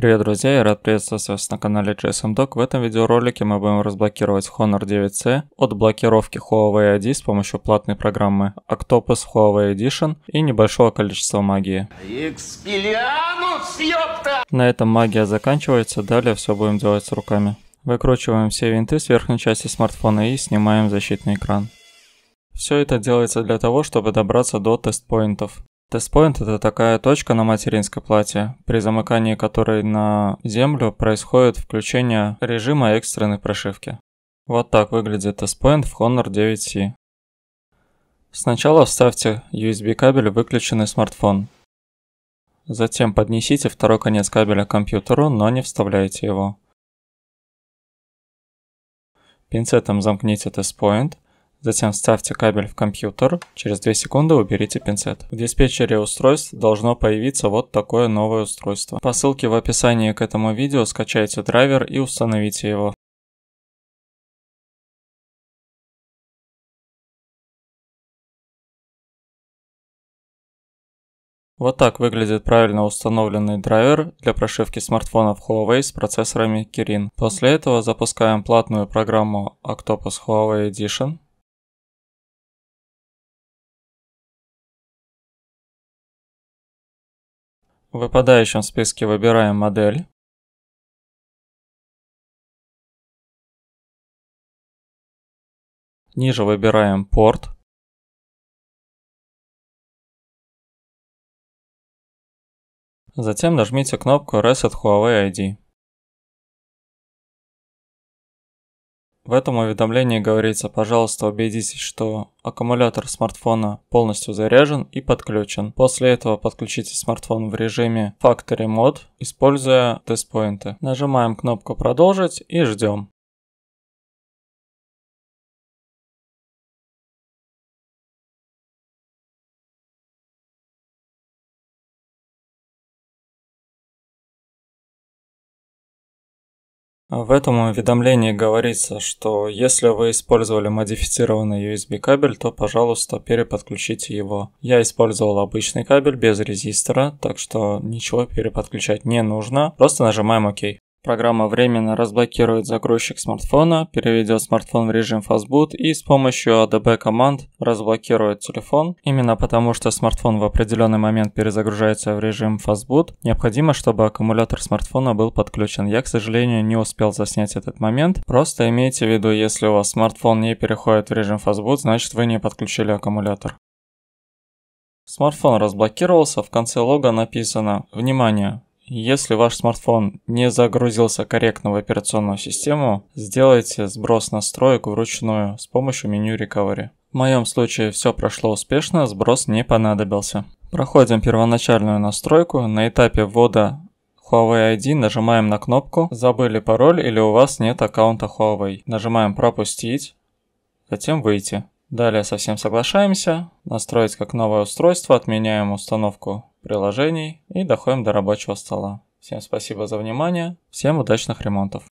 Привет, друзья! Я рад приветствовать вас на канале GSM Doc. В этом видеоролике мы будем разблокировать Honor 9C от блокировки Huawei ID с помощью платной программы Octopus Huawei Edition и небольшого количества магии. Экспилианус, ёпта! На этом магия заканчивается, далее все будем делать с руками. Выкручиваем все винты с верхней части смартфона и снимаем защитный экран. Все это делается для того, чтобы добраться до тест-поинтов. Тестпоинт – это такая точка на материнской плате, при замыкании которой на землю происходит включение режима экстренной прошивки. Вот так выглядит тестпоинт в Honor 9C. Сначала вставьте USB кабель в выключенный смартфон. Затем поднесите второй конец кабеля к компьютеру, но не вставляйте его. Пинцетом замкните тестпоинт. Затем вставьте кабель в компьютер, через 2 секунды уберите пинцет. В диспетчере устройств должно появиться вот такое новое устройство. По ссылке в описании к этому видео скачайте драйвер и установите его. Вот так выглядит правильно установленный драйвер для прошивки смартфонов Huawei с процессорами Kirin. После этого запускаем платную программу Octopus Huawei Edition. В выпадающем списке выбираем модель. Ниже выбираем порт. Затем нажмите кнопку Reset Huawei ID. В этом уведомлении говорится, пожалуйста, убедитесь, что аккумулятор смартфона полностью заряжен и подключен. После этого подключите смартфон в режиме Factory Mode, используя тестпоинты. Нажимаем кнопку «Продолжить» и ждем. В этом уведомлении говорится, что если вы использовали модифицированный USB кабель, то, пожалуйста, переподключите его. Я использовал обычный кабель без резистора, так что ничего переподключать не нужно, просто нажимаем ОК. Программа временно разблокирует загрузчик смартфона, переведет смартфон в режим Fastboot и с помощью ADB команд разблокирует телефон. Именно потому, что смартфон в определенный момент перезагружается в режим Fastboot, необходимо, чтобы аккумулятор смартфона был подключен. Я, к сожалению, не успел заснять этот момент. Просто имейте в виду, если у вас смартфон не переходит в режим Fastboot, значит вы не подключили аккумулятор. Смартфон разблокировался, в конце лога написано «Внимание! Если ваш смартфон не загрузился корректно в операционную систему, сделайте сброс настроек вручную с помощью меню Recovery. В моем случае все прошло успешно, сброс не понадобился. Проходим первоначальную настройку. На этапе ввода Huawei ID нажимаем на кнопку «Забыли пароль или у вас нет аккаунта Huawei». Нажимаем «Пропустить», затем «Выйти». Далее совсем соглашаемся, настроить как новое устройство, отменяем установку приложений и доходим до рабочего стола. Всем спасибо за внимание, всем удачных ремонтов.